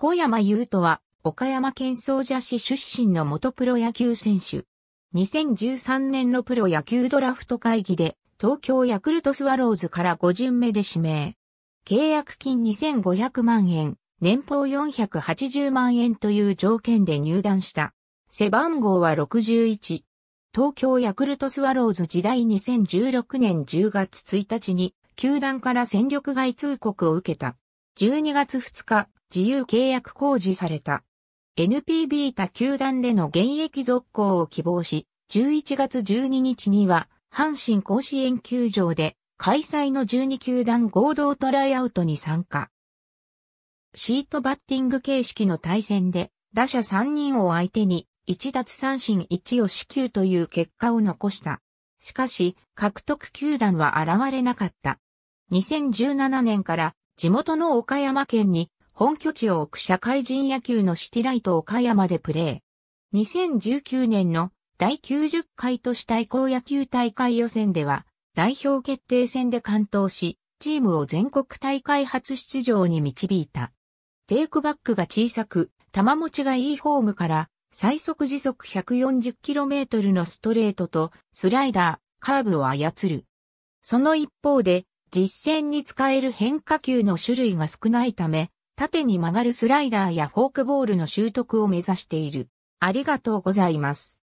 小山優斗は、岡山県総社市出身の元プロ野球選手。2013年のプロ野球ドラフト会議で、東京ヤクルトスワローズから5巡目で指名。契約金2500万円、年俸480万円という条件で入団した。背番号は61。東京ヤクルトスワローズ時代2016年10月1日に、球団から戦力外通告を受けた。12月2日、自由契約公示された。NPB 他球団での現役続行を希望し、11月12日には、阪神甲子園球場で、開催の12球団合同トライアウトに参加。シートバッティング形式の対戦で、打者3人を相手に、1奪三振1を支給という結果を残した。しかし、獲得球団は現れなかった。2017年から地元の岡山県に本拠地を置く社会人野球のシティライト岡山でプレー。2019年の第90回都市対抗野球大会予選では代表決定戦で完投し、チームを全国大会初出場に導いた。テイクバックが小さく、玉持ちがいいフォームから最速時速 140km のストレートとスライダー、カーブを操る。その一方で実戦に使える変化球の種類が少ないため、縦に曲がるスライダーやフォークボールの習得を目指している。ありがとうございます。